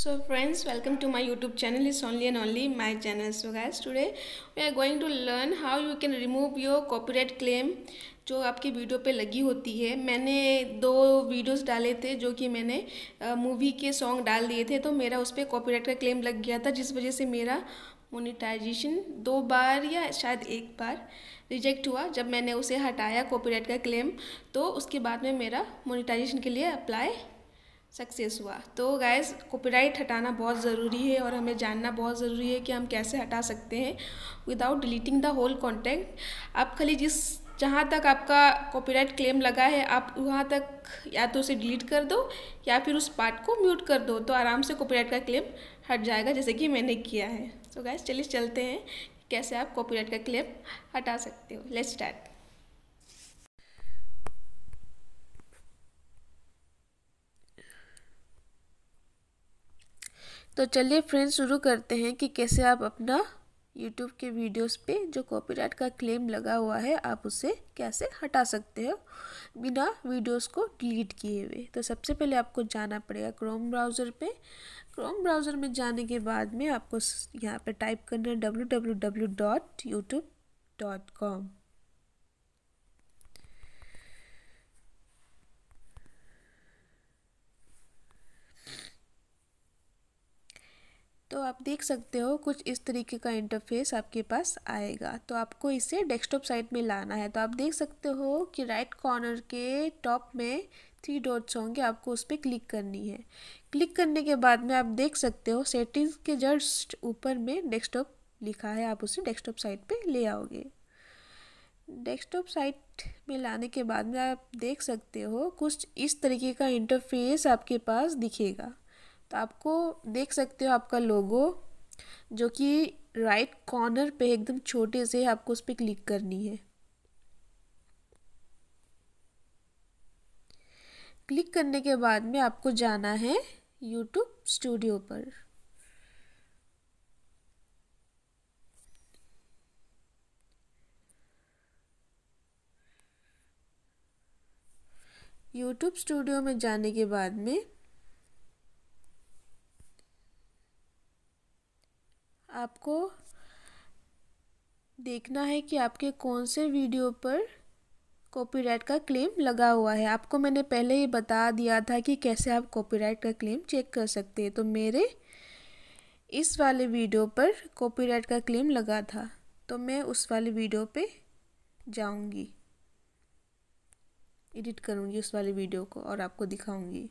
So friends welcome to my YouTube channel is only and only my channel so today we are going to learn how you can remove your your claim जो आपकी video पे लगी होती है मैंने दो videos डाले थे जो कि मैंने मूवी के सॉन्ग डाल दिए थे तो मेरा उस पर कॉपीराइट का क्लेम लग गया था जिस वजह से मेरा मोनिटाइजेशन दो बार या शायद एक बार रिजेक्ट हुआ जब मैंने उसे हटाया कॉपीराइट का क्लेम तो उसके बाद में मेरा मोनिटाइजेशन के लिए अप्लाई सक्सेस हुआ तो गैस कॉपीराइट हटाना बहुत ज़रूरी है और हमें जानना बहुत ज़रूरी है कि हम कैसे हटा सकते हैं without deleting the whole content आप खाली जिस जहाँ तक आपका कॉपीराइट क्लेम लगा है आप वहाँ तक या तो उसे डिलीट कर दो या फिर उस पार्ट को म्यूट कर दो तो आराम से कॉपीराइट का क्लेम हट जाएगा जैसे कि मैंने किया है तो गैस चलिए चलते हैं कैसे आप कॉपीराइट का क्लेम हटा सकते हो लेट्स स्टार्ट तो चलिए फ्रेंड्स शुरू करते हैं कि कैसे आप अपना यूट्यूब के वीडियोस पे जो कॉपीराइट का क्लेम लगा हुआ है आप उसे कैसे हटा सकते हो बिना वीडियोस को डिलीट किए हुए तो सबसे पहले आपको जाना पड़ेगा क्रोम ब्राउज़र पे क्रोम ब्राउज़र में जाने के बाद में आपको यहाँ पे टाइप करना है W W W dot YouTube dot com तो आप देख सकते हो कुछ इस तरीके का इंटरफेस आपके पास आएगा तो आपको इसे डेस्कटॉप साइट में लाना है तो आप देख सकते हो कि राइट कॉर्नर के टॉप में थ्री डॉट्स होंगे आपको उस पर क्लिक करनी है क्लिक करने के बाद में आप देख सकते हो सेटिंग्स के जस्ट ऊपर में डेस्कटॉप लिखा है आप उसे डेस्कटॉप साइट पे ले आओगे डेस्कटॉप साइट में लाने के बाद में आप देख सकते हो कुछ इस तरीके का इंटरफेस आपके पास दिखेगा तो आपको देख सकते हो आपका लोगो जो कि राइट कॉर्नर पे एकदम छोटे से आपको उस पर क्लिक करनी है क्लिक करने के बाद में आपको जाना है यूट्यूब स्टूडियो पर यूट्यूब स्टूडियो में जाने के बाद में आपको देखना है कि आपके कौन से वीडियो पर कॉपीराइट का क्लेम लगा हुआ है आपको मैंने पहले ही बता दिया था कि कैसे आप कॉपीराइट का क्लेम चेक कर सकते हैं तो मेरे इस वाले वीडियो पर कॉपीराइट का क्लेम लगा था तो मैं उस वाले वीडियो पे जाऊंगी एडिट करूंगी उस वाले वीडियो को और आपको दिखाऊंगी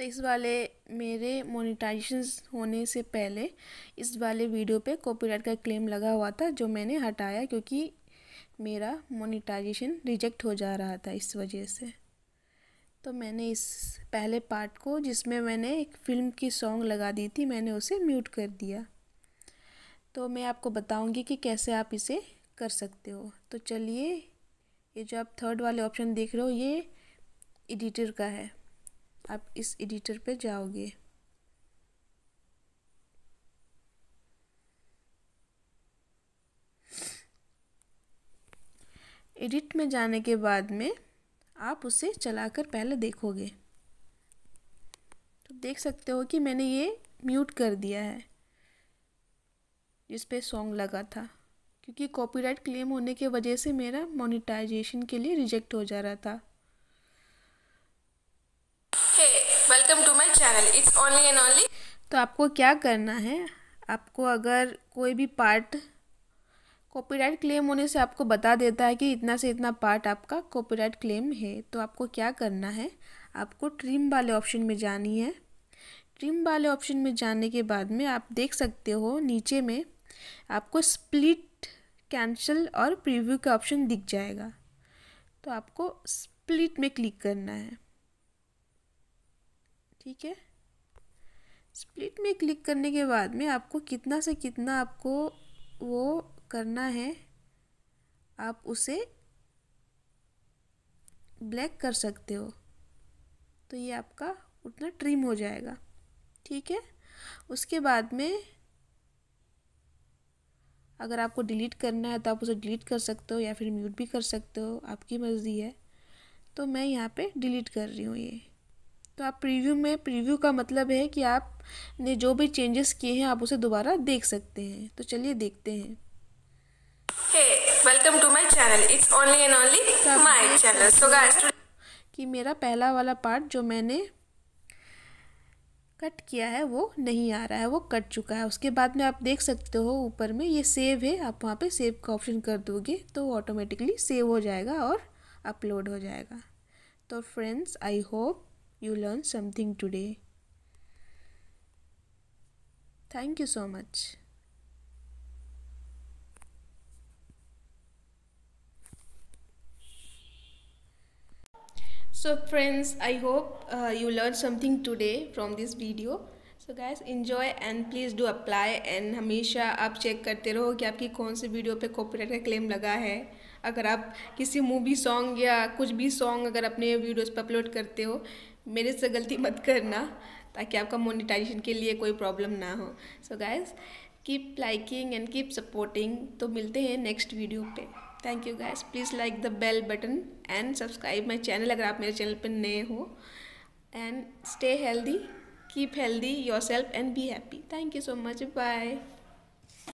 तो इस वाले मेरे मोनिटाइजेशन होने से पहले इस वाले वीडियो पे कॉपीराइट का क्लेम लगा हुआ था जो मैंने हटाया क्योंकि मेरा मोनिटाइजेशन रिजेक्ट हो जा रहा था इस वजह से तो मैंने इस पहले पार्ट को जिसमें मैंने एक फ़िल्म की सॉन्ग लगा दी थी मैंने उसे म्यूट कर दिया तो मैं आपको बताऊंगी कि कैसे आप इसे कर सकते हो तो चलिए ये जो आप थर्ड वाले ऑप्शन देख रहे हो ये एडिटर का है आप इस एडिटर पे जाओगे एडिट में जाने के बाद में आप उसे चलाकर पहले देखोगे तो देख सकते हो कि मैंने ये म्यूट कर दिया है जिस पे सॉन्ग लगा था क्योंकि कॉपीराइट क्लेम होने की वजह से मेरा मोनिटाइजेशन के लिए रिजेक्ट हो जा रहा था welcome to my channel it's only and only तो आपको क्या करना है आपको अगर कोई भी पार्ट कॉपीराइट क्लेम होने से आपको बता देता है कि इतना से इतना पार्ट आपका कॉपीराइट क्लेम है तो आपको क्या करना है आपको ट्रिम वाले ऑप्शन में जानी है ट्रिम वाले ऑप्शन में जाने के बाद में आप देख सकते हो नीचे में आपको स्प्लिट कैंसिल और प्रीव्यू का ऑप्शन दिख जाएगा तो आपको स्प्लिट में क्लिक करना है ठीक है स्प्लिट में क्लिक करने के बाद में आपको कितना से कितना आपको वो करना है आप उसे ब्लैक कर सकते हो तो ये आपका उतना ट्रिम हो जाएगा ठीक है उसके बाद में अगर आपको डिलीट करना है तो आप उसे डिलीट कर सकते हो या फिर म्यूट भी कर सकते हो आपकी मर्ज़ी है तो मैं यहाँ पे डिलीट कर रही हूँ ये तो आप प्रीव्यू में प्रीव्यू का मतलब है कि आप ने जो भी चेंजेस किए हैं आप उसे दोबारा देख सकते हैं तो चलिए देखते हैं welcome to my channel it's only and only my channel so guys कि मेरा पहला वाला पार्ट जो मैंने कट किया है वो नहीं आ रहा है वो कट चुका है उसके बाद में आप देख सकते हो ऊपर में ये सेव है आप वहाँ पे सेव का ऑप्शन कर दोगे तो ऑटोमेटिकली सेव हो जाएगा और अपलोड हो जाएगा तो friends I hope you learn something today. Thank you so much. So friends, I hope uh, you learned something today from this video. So guys, enjoy and please do apply and हमेशा आप check करते रहो कि आपकी कौन सी video पे copyright का claim लगा है अगर आप किसी मूवी सॉन्ग या कुछ भी सॉन्ग अगर अपने वीडियोस पर अपलोड करते हो मेरे से गलती मत करना ताकि आपका मोनिटाइजेशन के लिए कोई प्रॉब्लम ना हो so guys keep liking and keep supporting तो मिलते हैं नेक्स्ट वीडियो पे thank you guys please like the bell button and subscribe my channel अगर आप मेरे चैनल पर नए हो and stay healthy keep healthy yourself and be happy thank you so much bye